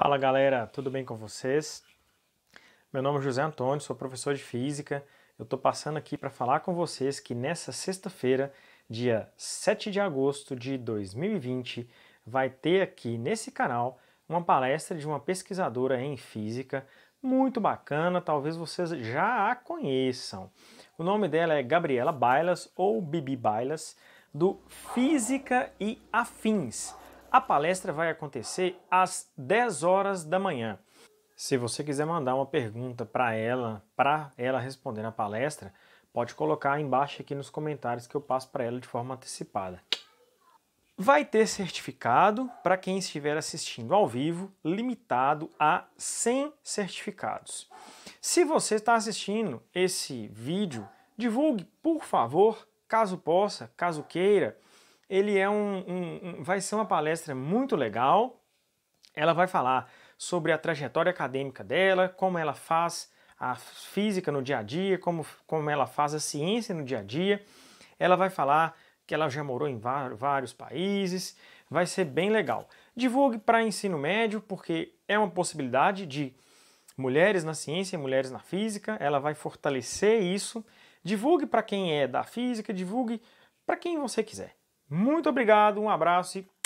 Fala galera, tudo bem com vocês? Meu nome é José Antônio, sou professor de física. Eu estou passando aqui para falar com vocês que nessa sexta-feira, dia 7 de agosto de 2020, vai ter aqui nesse canal uma palestra de uma pesquisadora em física muito bacana, talvez vocês já a conheçam. O nome dela é Gabriela Bailas ou Bibi Bailas, do Física e Afins a palestra vai acontecer às 10 horas da manhã. Se você quiser mandar uma pergunta para ela, para ela responder na palestra, pode colocar embaixo aqui nos comentários que eu passo para ela de forma antecipada. Vai ter certificado para quem estiver assistindo ao vivo, limitado a 100 certificados. Se você está assistindo esse vídeo, divulgue, por favor, caso possa, caso queira, ele é um, um, um, vai ser uma palestra muito legal. Ela vai falar sobre a trajetória acadêmica dela, como ela faz a física no dia a dia, como, como ela faz a ciência no dia a dia. Ela vai falar que ela já morou em vários países, vai ser bem legal. Divulgue para ensino médio, porque é uma possibilidade de mulheres na ciência e mulheres na física, ela vai fortalecer isso. Divulgue para quem é da física, divulgue para quem você quiser. Muito obrigado, um abraço e